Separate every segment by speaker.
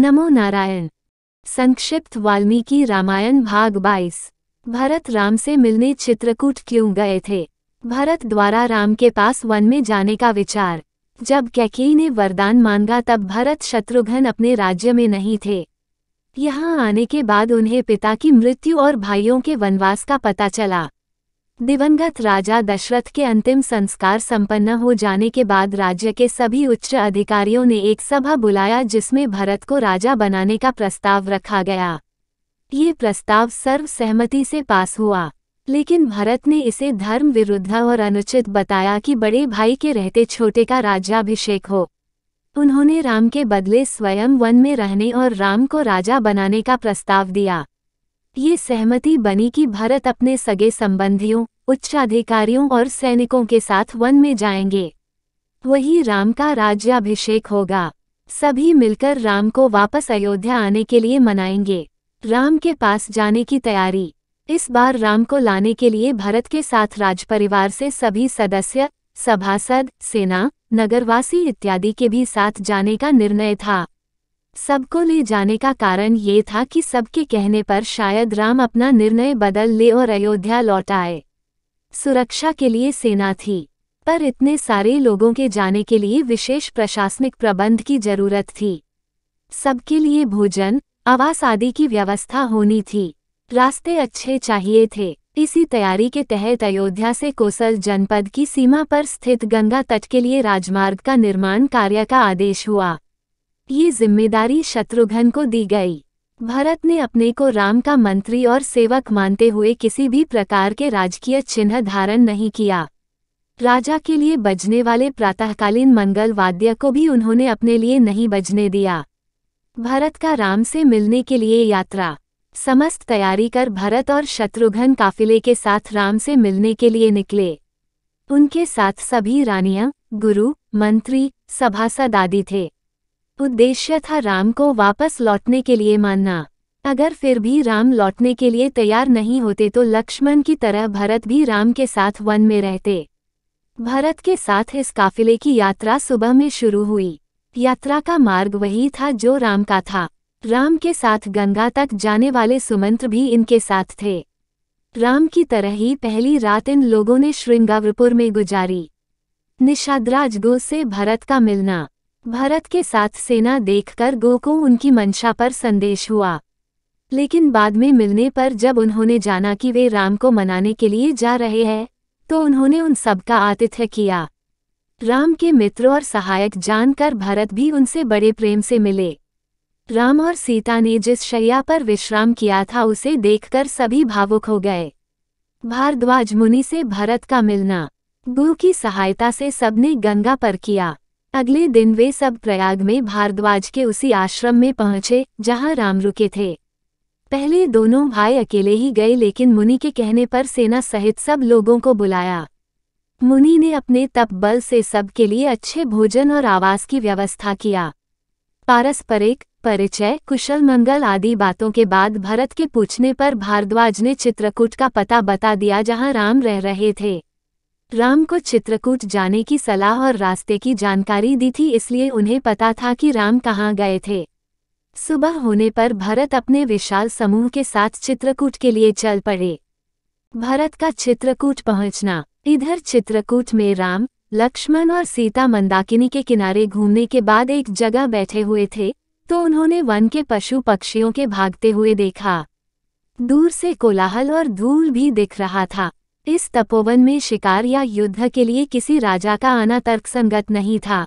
Speaker 1: नमो नारायण संक्षिप्त वाल्मीकि रामायण भाग 22 भरत राम से मिलने चित्रकूट क्यों गए थे भरत द्वारा राम के पास वन में जाने का विचार जब कैकेयी ने वरदान मांगा तब भरत शत्रुघ्न अपने राज्य में नहीं थे यहाँ आने के बाद उन्हें पिता की मृत्यु और भाइयों के वनवास का पता चला दिवंगत राजा दशरथ के अंतिम संस्कार संपन्न हो जाने के बाद राज्य के सभी उच्च अधिकारियों ने एक सभा बुलाया जिसमें भरत को राजा बनाने का प्रस्ताव रखा गया ये प्रस्ताव सर्वसहमति से पास हुआ लेकिन भरत ने इसे धर्म विरुद्ध और अनुचित बताया कि बड़े भाई के रहते छोटे का राज्याभिषेक हो उन्होंने राम के बदले स्वयं वन में रहने और राम को राजा बनाने का प्रस्ताव दिया ये सहमति बनी कि भारत अपने सगे संबंधियों उच्चाधिकारियों और सैनिकों के साथ वन में जाएंगे वही राम का राज्याभिषेक होगा सभी मिलकर राम को वापस अयोध्या आने के लिए मनाएंगे राम के पास जाने की तैयारी इस बार राम को लाने के लिए भरत के साथ राज परिवार से सभी सदस्य सभासद सेना नगरवासी इत्यादि के भी साथ जाने का निर्णय था सबको ले जाने का कारण ये था कि सबके कहने पर शायद राम अपना निर्णय बदल ले और अयोध्या लौट आए सुरक्षा के लिए सेना थी पर इतने सारे लोगों के जाने के लिए विशेष प्रशासनिक प्रबंध की जरूरत थी सबके लिए भोजन आवास आदि की व्यवस्था होनी थी रास्ते अच्छे चाहिए थे इसी तैयारी के तहत अयोध्या से कोसल जनपद की सीमा पर स्थित गंगा तट के लिए राजमार्ग का निर्माण कार्य का आदेश हुआ ये जिम्मेदारी शत्रुघ्न को दी गई भरत ने अपने को राम का मंत्री और सेवक मानते हुए किसी भी प्रकार के राजकीय चिन्ह धारण नहीं किया राजा के लिए बजने वाले प्रातःकालीन मंगल वाद्य को भी उन्होंने अपने लिए नहीं बजने दिया भरत का राम से मिलने के लिए यात्रा समस्त तैयारी कर भरत और शत्रुघ्न काफिले के साथ राम से मिलने के लिए निकले उनके साथ सभी रानियां गुरु मंत्री सभासद आदि थे उद्देश्य था राम को वापस लौटने के लिए मानना अगर फिर भी राम लौटने के लिए तैयार नहीं होते तो लक्ष्मण की तरह भरत भी राम के साथ वन में रहते भरत के साथ इस काफिले की यात्रा सुबह में शुरू हुई यात्रा का मार्ग वही था जो राम का था राम के साथ गंगा तक जाने वाले सुमंत्र भी इनके साथ थे राम की तरह ही पहली रात इन लोगों ने श्रृंगावरपुर में गुजारी निषादराज गो से भरत का मिलना भरत के साथ सेना देखकर गो को उनकी मंशा पर संदेश हुआ लेकिन बाद में मिलने पर जब उन्होंने जाना कि वे राम को मनाने के लिए जा रहे हैं तो उन्होंने उन सबका आतिथ्य किया राम के मित्र और सहायक जानकर भरत भी उनसे बड़े प्रेम से मिले राम और सीता ने जिस शैया पर विश्राम किया था उसे देखकर सभी भावुक हो गए भारद्वाज मुनि से भरत का मिलना गु की सहायता से सबने गंगा पर किया अगले दिन वे सब प्रयाग में भारद्वाज के उसी आश्रम में पहुंचे जहां राम रुके थे पहले दोनों भाई अकेले ही गए लेकिन मुनि के कहने पर सेना सहित सब लोगों को बुलाया मुनि ने अपने तप बल से सबके लिए अच्छे भोजन और आवास की व्यवस्था किया पारस्परिक परिचय कुशल मंगल आदि बातों के बाद भरत के पूछने पर भारद्वाज ने चित्रकूट का पता बता दिया जहां राम रह रहे थे राम को चित्रकूट जाने की सलाह और रास्ते की जानकारी दी थी इसलिए उन्हें पता था कि राम कहाँ गए थे सुबह होने पर भरत अपने विशाल समूह के साथ चित्रकूट के लिए चल पड़े भरत का चित्रकूट पहुंचना इधर चित्रकूट में राम लक्ष्मण और सीता मंदाकिनी के किनारे घूमने के बाद एक जगह बैठे हुए थे तो उन्होंने वन के पशु पक्षियों के भागते हुए देखा दूर से कोलाहल और धूल भी दिख रहा था इस तपोवन में शिकार या युद्ध के लिए किसी राजा का आना तर्कसंगत नहीं था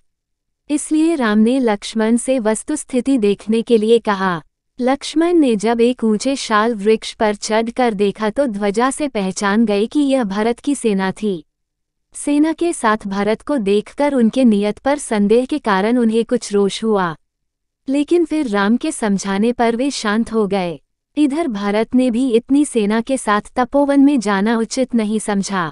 Speaker 1: इसलिए राम ने लक्ष्मण से वस्तुस्थिति देखने के लिए कहा लक्ष्मण ने जब एक ऊंचे शाल वृक्ष पर चढ़कर देखा तो ध्वजा से पहचान गए कि यह भरत की सेना थी सेना के साथ भरत को देखकर उनके नियत पर संदेह के कारण उन्हें कुछ रोष हुआ लेकिन फिर राम के समझाने पर वे शांत हो गए इधर भारत ने भी इतनी सेना के साथ तपोवन में जाना उचित नहीं समझा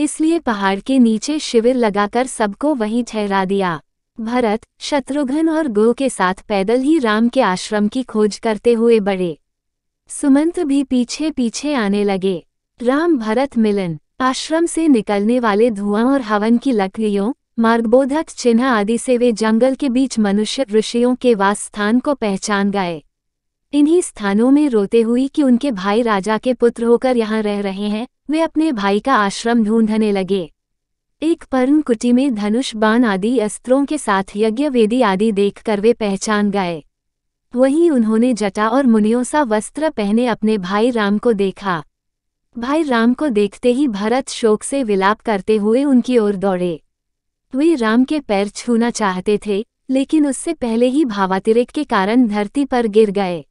Speaker 1: इसलिए पहाड़ के नीचे शिविर लगाकर सबको वहीं ठहरा दिया भरत शत्रुघ्न और गो के साथ पैदल ही राम के आश्रम की खोज करते हुए बढ़े सुमंत भी पीछे पीछे आने लगे राम भरत मिलन आश्रम से निकलने वाले धुआं और हवन की लकड़ियों मार्गबोधक चिन्ह आदि से वे जंगल के बीच मनुष्य ऋषियों के वास स्थान को पहचान गए इन्हीं स्थानों में रोते हुई कि उनके भाई राजा के पुत्र होकर यहाँ रह रहे हैं वे अपने भाई का आश्रम ढूंढने लगे एक पर्ण कुटी में धनुष बाण आदि अस्त्रों के साथ यज्ञ वेदी आदि देखकर वे पहचान गए वहीं उन्होंने जटा और मुनियों सा वस्त्र पहने अपने भाई राम को देखा भाई राम को देखते ही भरत शोक से विलाप करते हुए उनकी ओर दौड़े वे राम के पैर छूना चाहते थे लेकिन उससे पहले ही भावातिरेक के कारण धरती पर गिर गए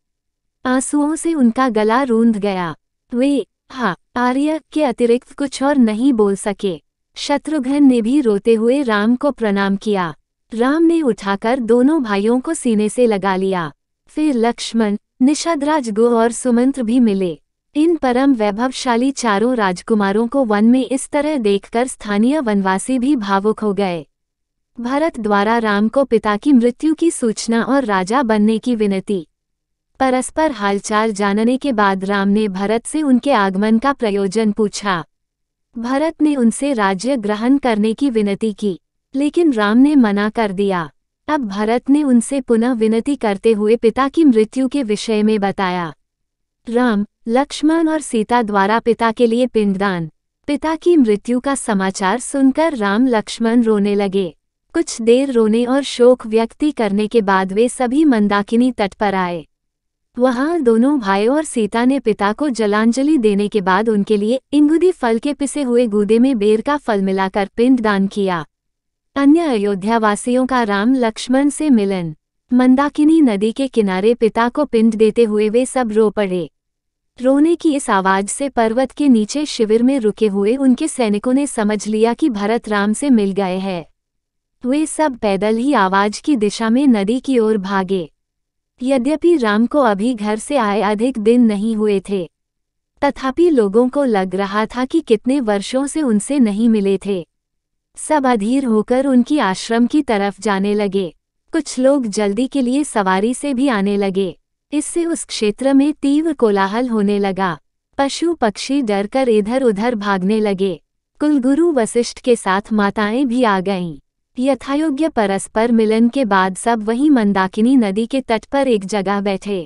Speaker 1: आंसुओं से उनका गला रूंध गया वे हा आर्य के अतिरिक्त कुछ और नहीं बोल सके शत्रुघ्न ने भी रोते हुए राम को प्रणाम किया राम ने उठाकर दोनों भाइयों को सीने से लगा लिया फिर लक्ष्मण निषदराज गो और सुमंत्र भी मिले इन परम वैभवशाली चारों राजकुमारों को वन में इस तरह देखकर स्थानीय वनवासी भी भावुक हो गए भरत द्वारा राम को पिता की मृत्यु की सूचना और राजा बनने की विनती परस्पर हालचाल जानने के बाद राम ने भरत से उनके आगमन का प्रयोजन पूछा भरत ने उनसे राज्य ग्रहण करने की विनती की लेकिन राम ने मना कर दिया अब भरत ने उनसे पुनः विनती करते हुए पिता की मृत्यु के विषय में बताया राम लक्ष्मण और सीता द्वारा पिता के लिए पिंडदान पिता की मृत्यु का समाचार सुनकर राम लक्ष्मण रोने लगे कुछ देर रोने और शोक व्यक्ति करने के बाद वे सभी मंदाकिनी तट पर आए वहां दोनों भाई और सीता ने पिता को जलांजलि देने के बाद उनके लिए इंगुदी फल के पिसे हुए गूदे में बेर का फल मिलाकर पिंड दान किया अन्य अयोध्या वासियों का राम लक्ष्मण से मिलन मंदाकिनी नदी के किनारे पिता को पिंड देते हुए वे सब रो पड़े रोने की इस आवाज से पर्वत के नीचे शिविर में रुके हुए उनके सैनिकों ने समझ लिया कि भरत राम से मिल गए हैं वे सब पैदल ही आवाज की दिशा में नदी की ओर भागे यद्यपि राम को अभी घर से आए अधिक दिन नहीं हुए थे तथापि लोगों को लग रहा था कि कितने वर्षों से उनसे नहीं मिले थे सब अधीर होकर उनकी आश्रम की तरफ जाने लगे कुछ लोग जल्दी के लिए सवारी से भी आने लगे इससे उस क्षेत्र में तीव्र कोलाहल होने लगा पशु पक्षी डरकर इधर उधर भागने लगे कुलगुरु वशिष्ठ के साथ माताएं भी आ गईं यथायोग्य परस्पर मिलन के बाद सब वहीं मंदाकिनी नदी के तट पर एक जगह बैठे